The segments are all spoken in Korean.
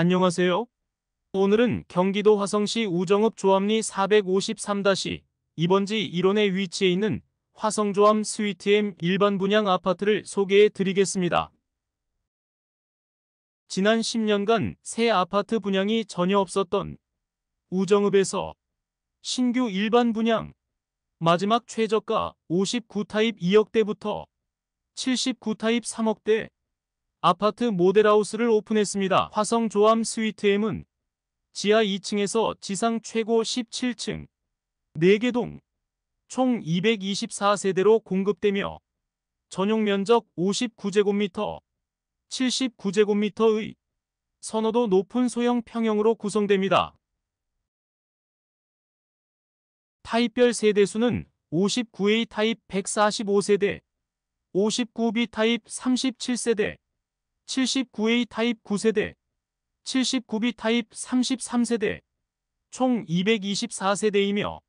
안녕하세요. 오늘은 경기도 화성시 우정읍 조합리 453-2번지 1원에 위치해 있는 화성조합 스위트엠 일반 분양 아파트를 소개해 드리겠습니다. 지난 10년간 새 아파트 분양이 전혀 없었던 우정읍에서 신규 일반 분양 마지막 최저가 59타입 2억대부터 79타입 3억대 아파트 모델하우스를 오픈했습니다. 화성조암 스위트엠은 지하 2층에서 지상 최고 17층 4개 동총 224세대로 공급되며 전용 면적 59제곱미터 79제곱미터의 선호도 높은 소형 평형으로 구성됩니다. 타입별 세대수는 59A 타입 145세대, 59B 타입 37세대, 79A 타입 9세대, 79B 타입 33세대, 총 224세대이며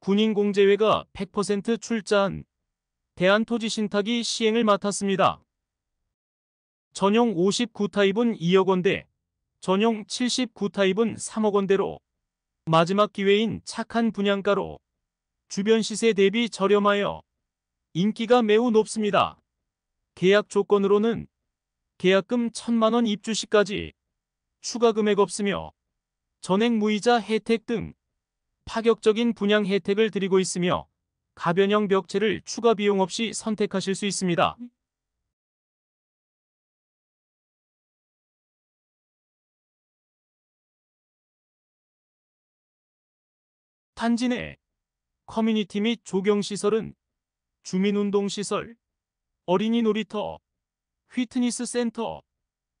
군인공제회가 100% 출자한 대한토지신탁이 시행을 맡았습니다. 전용 59타입은 2억원대, 전용 79타입은 3억원대로 마지막 기회인 착한 분양가로 주변 시세 대비 저렴하여 인기가 매우 높습니다. 계약 조건으로는 계약금 1 천만원 입주 시까지 추가 금액 없으며 전액 무이자 혜택 등 파격적인 분양 혜택을 드리고 있으며 가변형 벽체를 추가 비용 없이 선택하실 수 있습니다. 탄지 내 커뮤니티 및 조경시설은 주민운동시설, 어린이 놀이터, 휘트니스 센터,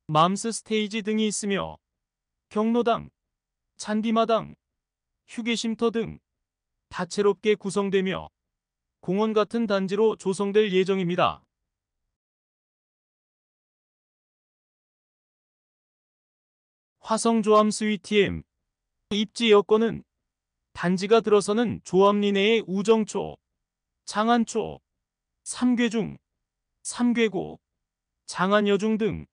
맘스 스테이지 등이 있으며 경로당, 잔디마당, 휴게쉼터 등 다채롭게 구성되며 공원 같은 단지로 조성될 예정입니다. 화성조암스 위티엠 입지 여건은 단지가 들어서는 조암리 내의 우정초, 장안초, 삼괴중, 삼괴고, 장안여중 등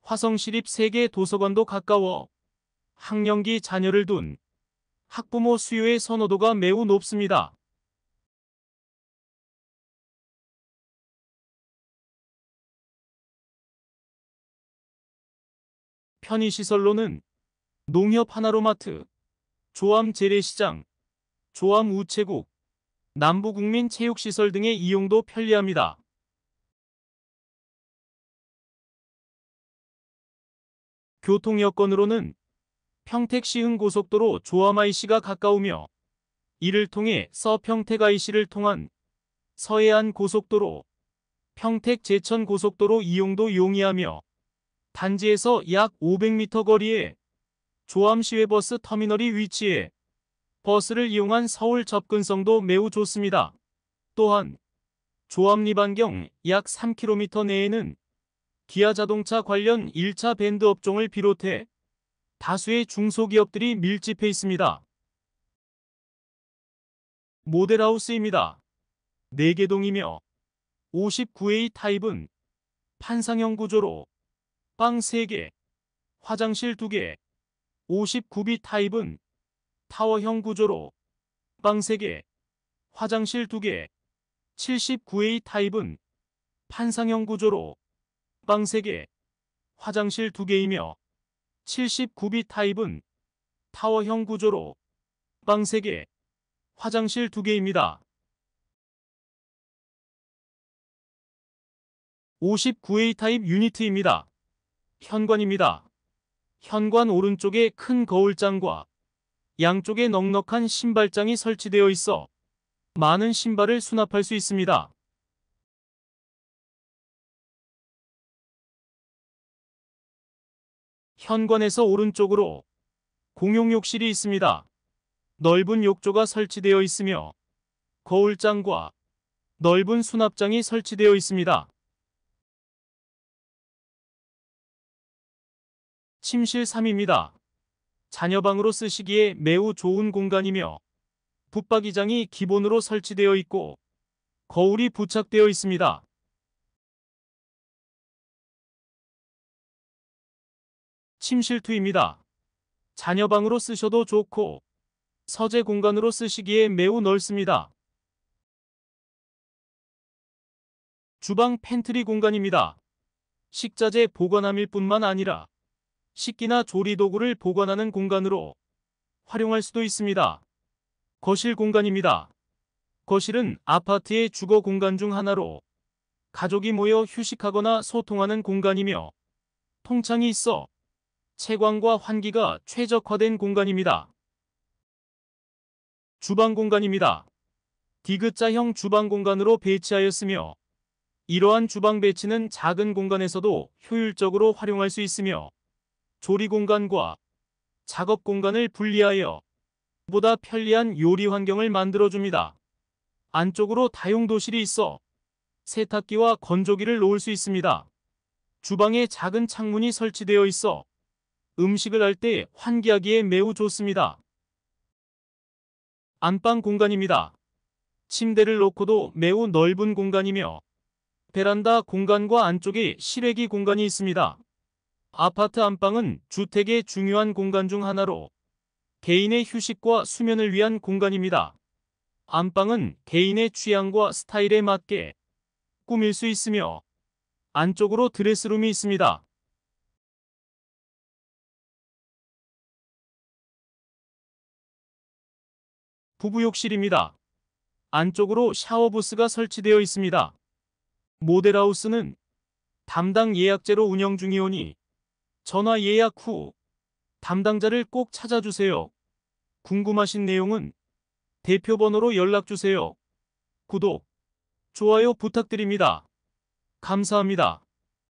화성시립 3개 도서관도 가까워 학령기 자녀를 둔 학부모 수요의 선호도가 매우 높습니다. 편의시설로는 농협 하나로마트, 조암 재래시장, 조암 우체국, 남부국민체육시설 등의 이용도 편리합니다. 교통 여건으로는 평택시흥 고속도로 조암아이씨가 가까우며 이를 통해 서평택아이씨를 통한 서해안 고속도로, 평택 제천 고속도로 이용도 용이하며 단지에서 약 500m 거리에 조암시외버스 터미널이 위치해 버스를 이용한 서울 접근성도 매우 좋습니다. 또한 조암리반경 약 3km 내에는 기아 자동차 관련 1차 밴드 업종을 비롯해 다수의 중소기업들이 밀집해 있습니다. 모델하우스입니다. 4개 동이며 59A 타입은 판상형 구조로 빵 3개, 화장실 2개, 59B 타입은 타워형 구조로 빵 3개, 화장실 2개, 79A 타입은 판상형 구조로 빵 3개, 화장실 2개이며 79비 타입은 타워형 구조로 빵 3개, 화장실 2개입니다. 59A 타입 유니트입니다. 현관입니다. 현관 오른쪽에 큰 거울장과 양쪽에 넉넉한 신발장이 설치되어 있어 많은 신발을 수납할 수 있습니다. 현관에서 오른쪽으로 공용 욕실이 있습니다. 넓은 욕조가 설치되어 있으며 거울장과 넓은 수납장이 설치되어 있습니다. 침실 3입니다. 자녀방으로 쓰시기에 매우 좋은 공간이며 붙박이장이 기본으로 설치되어 있고 거울이 부착되어 있습니다. 침실투입니다. 자녀방으로 쓰셔도 좋고 서재 공간으로 쓰시기에 매우 넓습니다. 주방 팬트리 공간입니다. 식자재 보관함일 뿐만 아니라 식기나 조리도구를 보관하는 공간으로 활용할 수도 있습니다. 거실 공간입니다. 거실은 아파트의 주거 공간 중 하나로 가족이 모여 휴식하거나 소통하는 공간이며 통창이 있어 채광과 환기가 최적화된 공간입니다. 주방 공간입니다. 디귿자형 주방 공간으로 배치하였으며 이러한 주방 배치는 작은 공간에서도 효율적으로 활용할 수 있으며 조리 공간과 작업 공간을 분리하여 보다 편리한 요리 환경을 만들어줍니다. 안쪽으로 다용도실이 있어 세탁기와 건조기를 놓을 수 있습니다. 주방에 작은 창문이 설치되어 있어 음식을 할 때 환기하기에 매우 좋습니다. 안방 공간입니다. 침대를 놓고도 매우 넓은 공간이며 베란다 공간과 안쪽에 실외기 공간이 있습니다. 아파트 안방은 주택의 중요한 공간 중 하나로 개인의 휴식과 수면을 위한 공간입니다. 안방은 개인의 취향과 스타일에 맞게 꾸밀 수 있으며 안쪽으로 드레스룸이 있습니다. 부부욕실입니다. 안쪽으로 샤워부스가 설치되어 있습니다. 모델하우스는 담당 예약제로 운영 중이오니 전화 예약 후 담당자를 꼭 찾아주세요. 궁금하신 내용은 대표 번호로 연락주세요. 구독, 좋아요 부탁드립니다. 감사합니다.